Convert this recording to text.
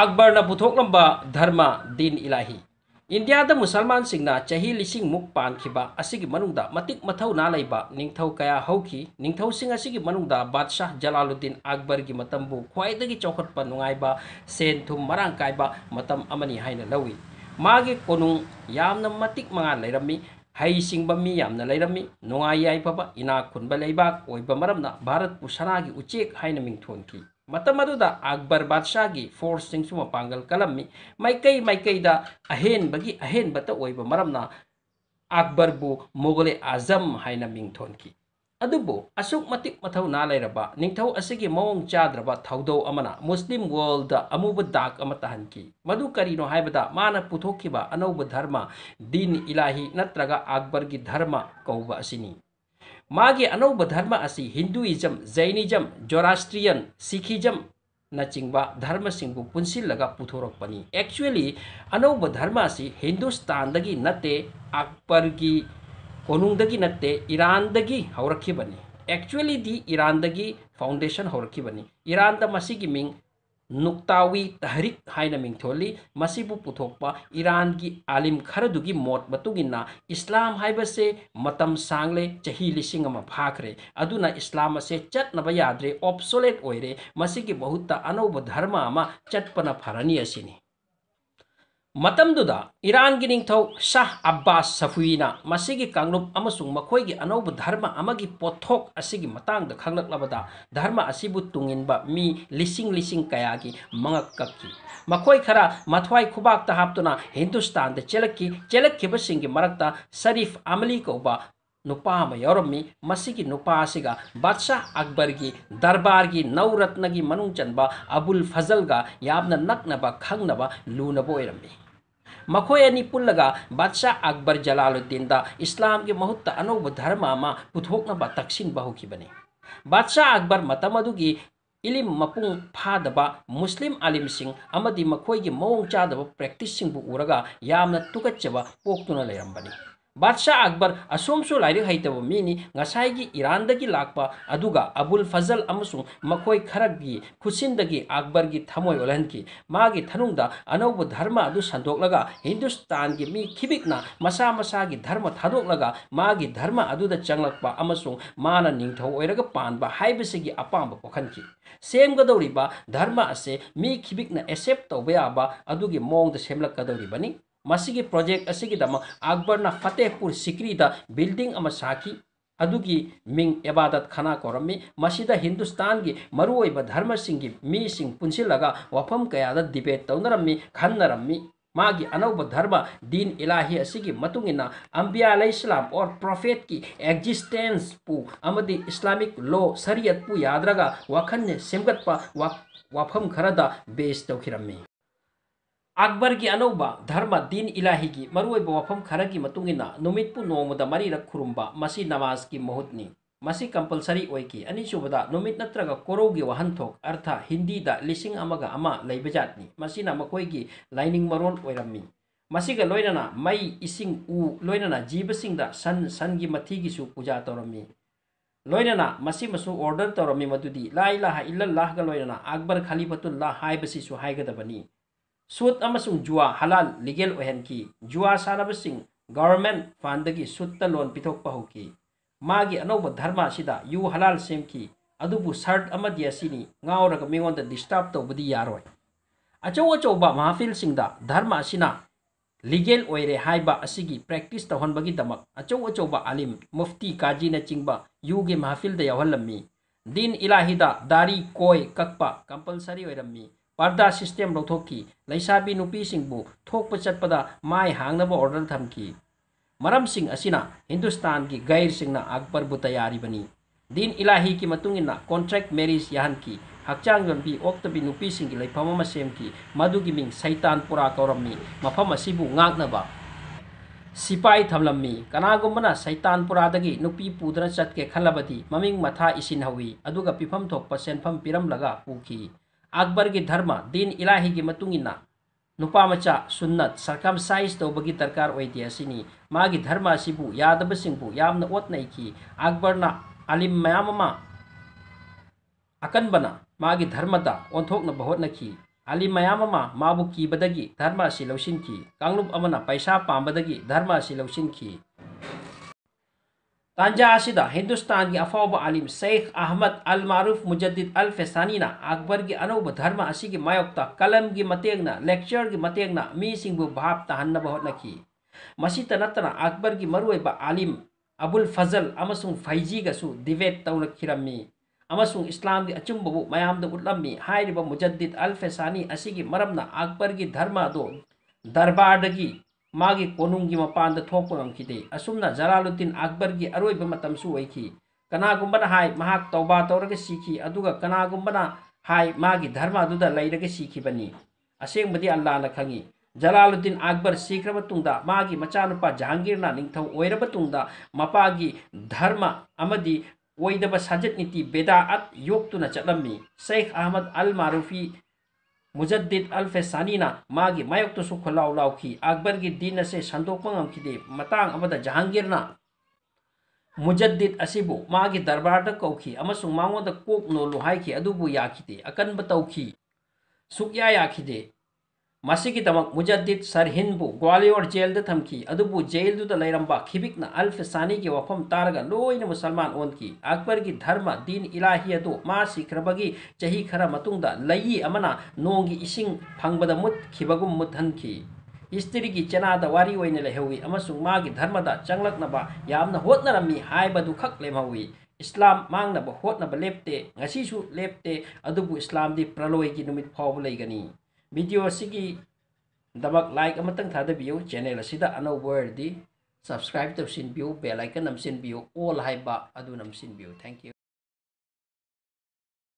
अक्बर पुथोलम धर्म दिन इलाही इंडिया इंडियाद मुसलमान सिंह चही लिंग मूक पानी मौना निथौ कयाथौद बादशाह जलालुद्दीन अक्बर की मतबू ख्वाद चौखट नाइब सें थूम मर कायबी लवि मागे कोनू या मानी हई सिंबी नाइब इना खुनबाक भारत पुसना की उचे हाई मिथों की मतम अक्बर अकबर बादशाह की फोर्स सिंह मपांगल कलमी मैकई मैकईदा अहेनबगी अहेनबत ओइब मरमना अकबर बु मुगले आजम है मिंगथोन की अदुबु असुक मतिक मथौ असगी मवोंग चाद्रब मुस्लिम वर्ल्ड अमुब दाक अमत हनकी मदु करिनो हाइबदा माना पुथोखिबा अनौब धर्म दीन इलाही नत्रगा अकबर की धर्म कौब असिनी मागे अनौब धर्म असी हिंदुइजम जैनिजम जोरास्ट्रियन सिखिजम नचिब धर्म सिंह सिंगोरपनी एक्चुअली अनौब धर्म असी हिंदुस्तान नते अक्बर की कनूदगी नते इरानदगी एक्चुअली दी इरानदगी फाउंडेशन होरखी बनी इरान मसी की मिंग नुक्तावी तहरीक है मिंथोली मसीबु पुथोकपा ईरान की आलिम खरदुगी मौत मतुगिना इस्लाम हाइबसे मतम सांगले चही लिसिंग फाखरे अदुना इस्लाम से चटनब यादरे ऑब्सोलेट ओइरे मसी बहुत अनौब धर्म अमा चटपना फरनी असिनी ಇರಿಗೆ ನಿ ಅಬ್ಬಾಸ್ ಸಫುಹಿ ಮಂಗಳೂ ಅನೌ ಧರ್ಮ ಪೋಥೋಸ್ ಮತದಲ ಧರ್ಮ ಅವು ತೀ ಕ ಮಗ ಕಕ್ಕರ ಮಥ್ವಾಯಬಾತ ಹಾಪ್ತು ಹಿಂದೂಸ್ತಾ ಚೆಲ್ಕ ಸರಿಫ್ ಅಮಲಿ ನುಪಮ ಯಾರಮಿ ಮತ್ತು ಬದಸಹ ಅಕ್ಬರ್ಗೆ ದರಬಾರ್ಗೆ ಫಜಲ್ ಚುಲ್ ಫಜಲ್ಗ ನಕ್ವ ಕಂವ ಲೂವ್ मखोयनि पुल्लगा बादशाह अकबर जलालुद्दीन इस्लाम के महुत अनौब धर्म पुथोनब तक्सीब होने बादशाह अकबर मतम इलिम मपुंग फादब मुस्लिम आलिम सिंह मखोय मौचादब प्रेक्टिस उरगा यामना तुकचब पोक्तुना लेरम्बनी ꯕꯥꯗꯁꯥ ꯑꯛꯕꯔ ꯑꯁꯣꯝꯁꯨ ꯂꯥꯏꯔꯤꯛ ꯍꯩꯇꯕ ꯃꯤꯅꯤ ꯉꯁꯥꯏꯒꯤ ꯏꯔꯥꯟꯗꯒꯤ ꯂꯥꯛꯄ ꯑꯗꯨꯒ ꯑꯕꯨꯜ ꯐꯖꯜ ꯑꯃꯁꯨꯡ ꯃꯈꯣꯏ ꯈꯔꯒꯤ ꯈꯨꯠꯁꯤꯟꯗꯒꯤ ꯑꯛꯕꯔꯒꯤ ꯊꯃꯣꯏ ꯑꯣꯜꯍꯟꯈꯤ ꯃꯥꯒꯤ ꯊꯅꯨꯡꯗ ꯑꯅꯧꯕ ꯙꯔꯃ ꯑꯗꯨ ꯁꯟꯗꯣꯛꯂꯒ ꯍꯤꯟꯗꯨꯁꯇꯥꯟꯒꯤ ꯃꯤ ꯈꯤꯕꯤꯛꯅ ꯃꯁꯥ ꯃꯁꯥꯒꯤ ꯙꯔꯃ ꯊꯥꯗꯣꯛꯂꯒ ꯃꯥꯒꯤ ꯙꯔꯃ ꯑꯗꯨꯗ ꯆꯪꯂꯛꯄ ꯑꯃꯁꯨꯡ ꯃꯥꯅ ꯅꯤꯡꯊꯧ ꯑꯣꯏꯔꯒ ꯄꯥꯟꯕ ꯍꯥꯏꯕꯁꯤꯒꯤ ꯑꯄꯥꯝꯕ ꯄꯣꯛꯍꯟꯈꯤ ꯁꯦꯝꯒꯗꯧꯔꯤꯕ ꯙꯔꯃ ꯑꯁꯤ ꯃꯤ ꯈꯤꯕꯤꯛꯅ ꯑꯦꯛꯁꯦꯞ ꯇꯧꯕ ꯌꯥꯕ ꯑꯗꯨꯒꯤ ꯃꯑꯣꯡꯗ ꯁꯦꯝꯂꯛꯀꯗꯧꯔꯤꯕꯅꯤ मसीगी प्रोजेक्ट असीदम अक्बर फतेहपुर सिक्री बिल्डिंग साखी अगी मिंग इबादत खना कौरमी हिंदुस्तान की मरुब धर्म सिंह मी पुनल वफम कयाद डिबेट तौनरमी खनरमी मागी अनौब धर्म दीन इलाही अंबियालाम और प्रोफेट की एक्जिस्टेंस पु इस्लामिक लो सरियत पु याद्रगा वखन सिमगत वफम खरद बेस तौखीरमी अकबर की अनौब धर्म दीन इलाही की मरुब वफम खर की मतुंगनापू नोमद मरी मरीरक खुरब नमाज की मुहूतनी मसी कंपलसरी ओकी अनीसुबद नत्रग कोरौ की वहनथोक अर्थ हिंदी लिसिंग लेबजातनी की लाइनिंग मरोल ओरमी मसीग लोइनना मई इसिंग उ लोनना जीव सिंह सन सन की मथी की पूजा तौरमी लोनना मसी ऑर्डर तौरमी मदुदी लाई लाह इल्लल्लाह ग लोइनना अकबर खलीफतुल्लाह हाइबसी सु सूट जुआ हलाल लीगल ओहनकी जुआ सा गवर्नमेंट फंड की सूट लोन पीथोपी मागी अनौब धर्म से यु हलाल सेम की सर्टर मेोद डिस्टर्ब तब भी यार अचौ अचौब महाफिल धर्म लीगल होगी प्रैक्टिस तौहबगीदम अचौ अचौब आलीम मुफ्ती काजी ने चिंब यू की महाफिल दिन इलाहीद दारी कोई कक्प कंपलसरी होरमी पर्दा सिस्टम लौटी लैसा भी नुपीबू थोप चपद मा हांगब ऑर्डर थम की मरम सिंह हिंदुस्तान की गैर सिंह अकबर बु तैयारीबनी दीन इलाही की मतुंगिना कॉन्ट्रैक्ट मेरीज यहां की हचांग लंबी ओक्तबी नुपी लेफम की मिंग सैतान पुरा कौरमी मफमुनाब सिपाही थमलमी कनागुबना सैतान पुराद नुपी पुदना चतके खलबी ममी मथा इसी हवी अगर पिफम थोप सेंफम पीरमलगा पुखी अकबर की धर्म दीन इलाही की मतुंगना नुपा मचा सुन्नत सरकम साइज तौबगी दरकार होते असनी मागी धर्म सिबू असिबु यादबसिंगबु यामना अकबर ना अलिम मयाममा अकनबना मागी धर्मदा ओंथोकनबा होतनाखी अलिम मयाममा माबु कीबदगी धर्म असि लौसिनखी कांगलुप अमना पैसा पांबदगी धर्म असि लौसिनखी तंजाशिदा हिंदुस्तान की अफवाब आलिम शेख अहमद अलमारूफ मुजद फैसानीना अकबर की अनौब धर्म की मायोक्ता कलम की मतेगना लेक्चर की मतेगना मी सिंह भाप तहन बहुत लखी मसीत नतना अकबर की मरुए आलिम अबुल फजल अमसुंग फैजी दिवेद तौर खिरमी अमसुंग इस्लाम की अचुम्बबु मयामद उटलमी हायरिब मुजद अलफसानी की मरमना अकबर की धर्म दो दरबार की मागी कोनुंग की मपान द थोक पर अंकित है असुम ना जलालुद्दीन अकबर की अरोई बमतम सु वही की कना गुंबन हाय महाक तौबा तौर के सीखी अदुगा कना गुंबन हाय मागी धर्म अदुद लैर के सीखी बनी असेंग बदी अल्लाह न खंगी जलालुद्दीन अकबर सीख रब तुंगदा मागी मचा नुपा जहांगीर ना निंग थौ ओइर ब तुंगदा मपा की धर्म अमदी ओइदब सजत नीति बेदा अत योक तुना चलमी शेख अहमद अल मारूफी मुजद्दीद अल फेसानीना मागी मायक्तसु खुलाउ लाउखी अकबर की दीन से संदोप ngamkhide matang amada jahangirna मागी दरबार कौखी अमसुंग मांगोंद कोक नोलु हाइखी अदुबु याखिदे अकनब तौखी सुकया ꯃꯁꯤꯒꯤꯗꯃꯛ ꯃꯨꯖꯥꯗꯤꯗ ꯁꯔꯍꯤꯟꯕꯨ ꯒ꯭ꯋꯥꯂꯤꯌꯣꯔ ꯖꯦꯜꯗ ꯊꯝꯈꯤ ꯑꯗꯨꯕꯨ ꯖꯦꯜꯗꯨꯗ ꯂꯩꯔꯝꯕ ꯈꯤꯕꯤꯛꯅ ꯑꯜꯐꯁꯥꯅꯤꯒꯤ ꯋꯥꯐꯝ ꯇꯥꯔꯒ ꯂꯣꯏꯅ ꯃꯨꯁꯜꯃꯥꯟ ꯑꯣꯟꯈꯤ ꯑꯛꯕꯔꯒꯤ ꯙꯔꯃ ꯗꯤꯟ ꯏꯂꯥꯍꯤ ꯑꯗꯨ ꯃꯥ ꯁꯤꯈ꯭ꯔꯕꯒꯤ ꯆꯍꯤ ꯈꯔ ꯃꯇꯨꯡꯗ ꯂꯩꯏ ꯑꯃꯅ ꯅꯣꯡꯒꯤ ꯏꯁꯤꯡ ꯐꯪꯕꯗ ꯃꯨꯠꯈꯤꯕꯒꯨꯝ ꯃꯨꯠꯍꯟꯈꯤ ꯍꯤꯁꯇ꯭ꯔꯤꯒꯤ ꯆꯦꯅꯥꯗ ꯋꯥꯔꯤ ꯑꯣꯏꯅ ꯂꯩꯍꯧꯏ ꯑꯃꯁꯨꯡ ꯃꯥꯒꯤ ꯙꯔꯃꯗ ꯆꯪꯂꯛꯅꯕ ꯌꯥꯝꯅ ꯍꯣꯠꯅꯔꯝꯃꯤ ꯍꯥꯏꯕꯗꯨꯈꯛ ꯂꯦꯝꯍꯧꯏ ꯏꯁꯂꯥꯝ ꯃꯥꯡꯅꯕ ꯍꯣꯠꯅꯕ ꯂꯦꯞꯇꯦ ꯉꯁꯤꯁꯨ ꯂꯦꯞꯇꯦ ꯑꯗꯨꯕꯨ ꯏꯁꯂꯥꯝꯗꯤ ꯄ꯭ꯔꯂꯣꯏꯒꯤ ꯅꯨꯃꯤꯠ ꯐꯥꯎꯕ ꯂꯩꯒꯅꯤ video sigi dabak like amatang thada biu channel sida ano word di subscribe to sin biu bell icon am sin biu all hai ba adu nam sin biu thank you